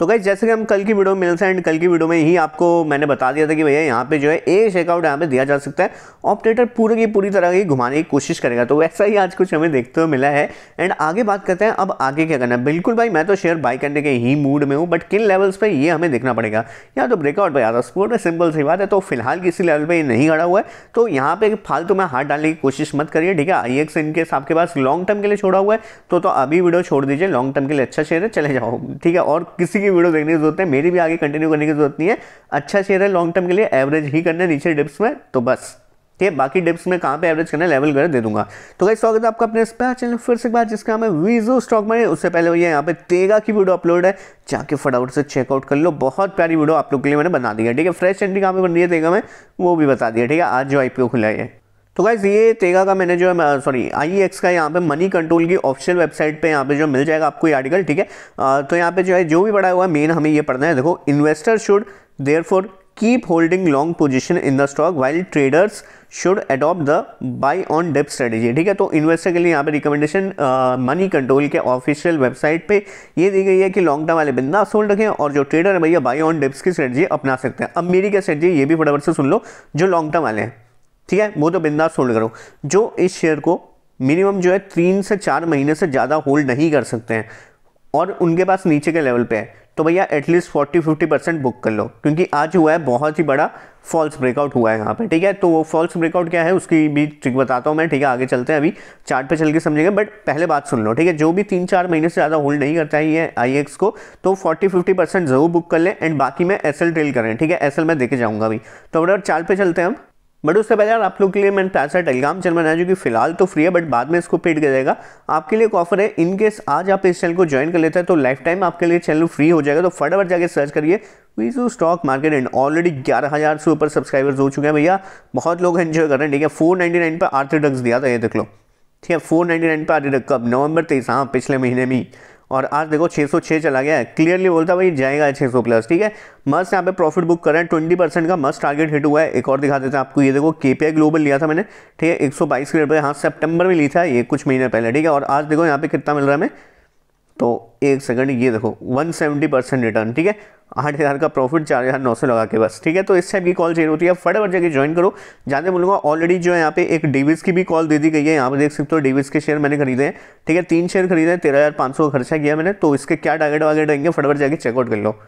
तो गाइज जैसे कि हम कल की वीडियो में मिलते हैं एंड कल की वीडियो में ही आपको मैंने बता दिया था कि भैया यहाँ पे जो है ए चेकआउट यहाँ पे दिया जा सकता है ऑपरेटर पूरे की पूरी तरह की घुमाने की कोशिश करेगा तो वैसा ही आज कुछ हमें देखते हुए मिला है एंड आगे बात करते हैं अब आगे क्या करना है बिल्कुल भाई मैं तो शेयर बाई करने के ही मूड में हूँ बट किन लेवल्स पर ये हमें देखना पड़ेगा या तो ब्रेकआउट पर आता स्पोर्ट में सिंपल सी बात है तो फिलहाल किसी लेवल पर ये नहीं खड़ा हुआ है तो यहाँ पे फालतू में हाथ डालने की कोशिश मत करिए ठीक है आई एक्स इनके आपके पास लॉन्ग टर्म के लिए छोड़ा हुआ है तो, तो अभी वीडियो छोड़ दीजिए लॉन्ग टर्म के लिए अच्छा शेयर है चले जाओ ठीक है और किसी की वीडियो देखने की जरूरत है मेरी भी आगे कंटिन्यू करने की जरूरत नहीं है अच्छा शेयर है लॉन्ग टर्म के लिए एवरेज ही करना है नीचे डिप्स में तो बस ठीक है बाकी डिप्स में कहाँ पे एवरेज करना है लेवल कर दे दूंगा तो गाइस स्वागत है आपका अपने स्पैर चैनल फिर से एक बार जिसका नाम है वीजो स्टॉक में उससे पहले भैया यहाँ पे तेगा की वीडियो अपलोड है जाके फटाफट से चेकआउट कर लो बहुत प्यारी वीडियो आप लोग के लिए मैंने बना दिया ठीक है फ्रेश एंट्री कहाँ पर बन रही है तेगा में वो भी बता दिया ठीक है आज जो आई खुला है तो गाइज़ ये तेगा का मैंने जो है सॉरी आई एक्स का यहाँ पे मनी कंट्रोल की ऑफिशियल वेबसाइट पे यहाँ पे जो मिल जाएगा आपको ये आर्टिकल ठीक है आ, तो यहाँ पे जो है जो भी पढ़ा हुआ है मेन हमें ये पढ़ना है देखो investor should therefore keep holding long position in the stock while traders should adopt the buy on dip strategy ठीक है तो इन्वेस्टर के लिए यहाँ पे रिकमेंडेशन मनी कंट्रोल के ऑफिशियल वेबसाइट पे ये दी गई है कि लॉन्ग टर्म वाले बिंदास होल्ड रखें और जो ट्रेडर है भैया बाई ऑन डेप्स की स्ट्रेटजी अपना सकते हैं अब मेरी क्या स्ट्रेटजी ये भी फटाफट से सुन लो जो लॉन्ग टर्म वाले हैं ठीक है वो तो बिंदास होल्ड करो जो इस शेयर को मिनिमम जो है तीन से चार महीने से ज़्यादा होल्ड नहीं कर सकते हैं और उनके पास नीचे के लेवल पे है तो भैया at least forty fifty percent book कर लो क्योंकि आज हुआ है बहुत ही बड़ा फॉल्स ब्रेकआउट हुआ है यहाँ पे ठीक है तो वो फॉल्स ब्रेकआउट क्या है उसकी भी ट्रिक बताता हूँ मैं ठीक है आगे चलते हैं अभी चार्ट पे चल के समझेंगे बट पहले बात सुन लो ठीक है जो भी तीन चार महीने से ज़्यादा होल्ड नहीं करता है ये आई को तो फोर्टी फिफ्टी परसेंट जरूर बुक कर लें एंड बाकी मैं एस एल करें ठीक है एस एल मैं देखे जाऊँगा अभी तो बड़ा चार्ट पर चलते हैं हम बट उससे पहले आप लोग के लिए मैंने पैसा टेलीग्राम चैनल बनाया जो कि फिलहाल तो फ्री है बट बाद में इसको पेड किया जाएगा आपके लिए एक ऑफर है इनकेस आज आप इस चैनल को ज्वाइन कर लेते हैं तो लाइफ टाइम आपके लिए चैनल फ्री हो जाएगा तो फटाफट जाके सर्च करिए वीजू स्टॉक मार्केट एंड ऑलरेडी ग्यारह हज़ार से ऊपर सब्सक्राइबर्स हो चुके हैं भैया बहुत लोग एंजॉय कर रहे हैं ठीक है फोर नाइन पर आर्थिक दिया था ये देख लो ठीक है फोर नाइन्टी नाइन पर आर्थिक कब नवंबर तेईस हाँ पिछले महीने में और आज देखो 606 चला गया है क्लियरली बोलता भाई जाएगा 600 प्लस ठीक है मस्ट यहाँ पे प्रॉफिट बुक करें 20 परसेंट का मस्ट टारगेट हिट हुआ है एक और दिखा देते हैं आपको ये देखो के ग्लोबल लिया था मैंने ठीक है एक सौ बाईस के रेट पर हाँ सेप्टेम्बर में ली था ये कुछ महीने पहले ठीक है और आज देखो यहाँ पे कितना मिल रहा है हमें तो एक सेकंड ये देखो 170 परसेंट रिटर्न ठीक है आठ हज़ार का प्रॉफिट चार हज़ार नौ सौ लगा के बस ठीक है तो इस टाइप की कॉल चाहिए होती है फटाफट जाके ज्वाइन करो ज़्यादा बोलूँगा ऑलरेडी जो है यहाँ पे एक डिविज़ की भी कॉल दे दी गई है यहाँ पे देख सकते हो डेविस के शेयर मैंने खरीदे हैं ठीक है तीन शेयर खरीदे हैं तेरह हज़ार पाँच सौ खर्चा किया मैंने तो इसके क्या टारगेट वागेट रहेंगे फटाफट जाके चेकआउट कर लो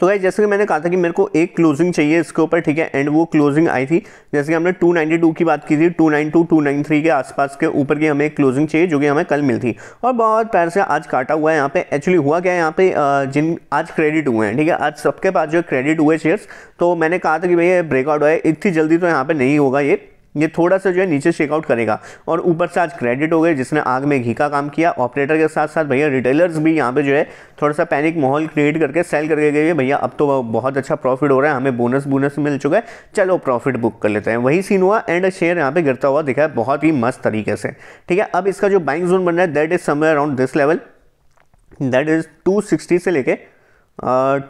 तो गाइज जैसे कि मैंने कहा था कि मेरे को एक क्लोजिंग चाहिए इसके ऊपर ठीक है एंड वो क्लोजिंग आई थी जैसे कि हमने 292 की बात की थी 292 293 के आसपास के ऊपर की हमें एक क्लोजिंग चाहिए जो कि हमें कल मिल थी और बहुत पैर से आज काटा हुआ है यहाँ पे एक्चुअली हुआ क्या है यहाँ पे जिन आज क्रेडिट हुए हैं ठीक है आज सबके पास जो क्रेडिट हुए शेयर्स तो मैंने कहा था कि भैया ब्रेकआउट हुआ है इतनी जल्दी तो यहाँ पर नहीं होगा ये ये थोड़ा सा जो है नीचे चेकआउट करेगा और ऊपर से आज क्रेडिट हो गए जिसने आग में घी का काम किया ऑपरेटर के साथ साथ भैया रिटेलर्स भी यहाँ पे जो है थोड़ा सा पैनिक माहौल क्रिएट करके सेल करके गए भैया अब तो बहुत अच्छा प्रॉफिट हो रहा है हमें बोनस बोनस मिल चुका है चलो प्रॉफिट बुक कर लेते हैं वही सीन हुआ एंड शेयर यहाँ पर गिरता हुआ दिखा है बहुत ही मस्त तरीके से ठीक है अब इसका जो बैंक जोन बन रहा है दैट इज समय around this level that is two से लेके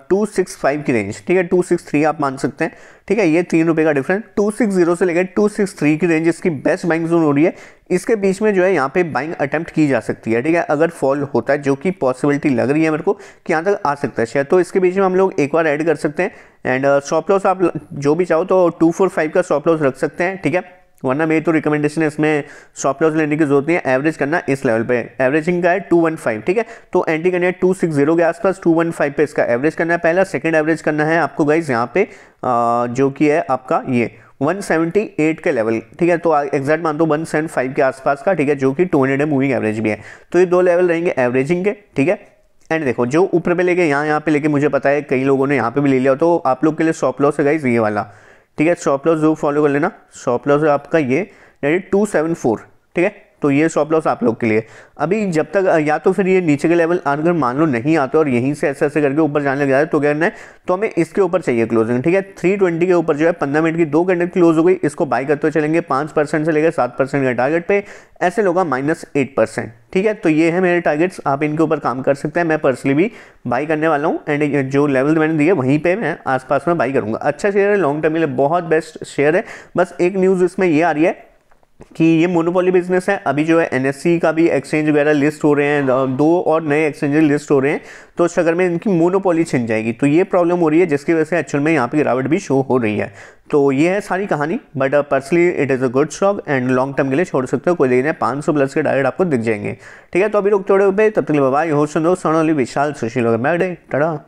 टू सिक्स फाइव की रेंज ठीक है टू सिक्स थ्री आप मान सकते हैं ठीक है ये तीन रुपये का डिफरेंस टू सिक्स जीरो से लेकर टू सिक्स थ्री की रेंज इसकी बेस्ट बाइंग जोन हो रही है इसके बीच में जो है यहाँ पे बाइंग अटेम्प्ट की जा सकती है ठीक है अगर फॉल होता है जो कि पॉसिबिलिटी लग रही है मेरे को कि यहाँ तक आ सकता है शेयर तो इसके बीच में हम लोग एक बार ऐड कर सकते हैं एंड स्टॉप लॉस आप जो भी चाहो तो टू फोर फाइव का स्टॉप लॉस रख सकते हैं ठीक है वरना मेरी तो रिकमेंडेशन है इसमें स्टॉप लॉस लेने की जरूरत नहीं है एवरेज करना इस लेवल पे एवरेजिंग का है टू वन फाइव ठीक है तो एंटी करनी है टू सिक्स जीरो के आसपास टू वन फाइव पे इसका एवरेज करना है पहला सेकंड एवरेज करना है आपको गाइज यहाँ पे आ, जो कि है आपका ये 178 के लेवल ठीक है तो एग्जैक्ट मान दो वन सेवन फाइव के आसपास का ठीक है जो कि टू हंड्रेड मूविंग एवरेज भी है तो ये दो लेवल रहेंगे एवरेजिंग के ठीक है एंड देखो जो ऊपर पे लेके यहाँ यहाँ पे लेके मुझे पता है कई लोगों ने यहाँ पे भी ले लिया तो आप लोग के लिए शॉप लॉस है गाइज ये वाला ठीक है शॉप लॉस जो फॉलो कर लेना शॉप लॉस आपका ये यानी टू सेवन फोर ठीक है तो ये स्टॉप लॉस आप लोग के लिए अभी जब तक या तो फिर ये नीचे के लेवल अगर मान लो नहीं आते और यहीं से ऐसे ऐसे करके ऊपर जाने लग जाए तो करना है तो हमें इसके ऊपर चाहिए क्लोजिंग ठीक है थ्री ट्वेंटी के ऊपर जो है पंद्रह मिनट की दो की क्लोज हो गई इसको बाय करते हुए चलेंगे पाँच परसेंट से लेकर सात परसेंट का टारगेट पे ऐसे लोग माइनस एट परसेंट ठीक है तो ये है मेरे टारगेट्स आप इनके ऊपर काम कर सकते हैं मैं पर्सनली भी बाई करने वाला हूँ एंड जो लेवल मैंने दिए वहीं पे मैं आसपास में बाई करूंगा अच्छा शेयर है लॉन्ग टर्म के लिए बहुत बेस्ट शेयर है बस एक न्यूज़ इसमें ये आ रही है कि ये मोनोपोली बिजनेस है अभी जो है एन का भी एक्सचेंज वगैरह लिस्ट हो रहे हैं दो और नए एक्सचेंज लिस्ट हो रहे हैं तो उस में इनकी मोनोपोली छिन जाएगी तो ये प्रॉब्लम हो रही है जिसकी वजह से एक्चुअल में यहाँ पे गिरावट भी शो हो रही है तो ये है सारी कहानी but personally it is a good stock and long term के लिए छोड़ सकते हो कोई देखना पाँच सौ प्लस के डायरेक्ट आपको दिख जाएंगे ठीक है तो अभी रुक थोड़े पे तब तक बाबा होस्ट विशाल सुशील टड़ा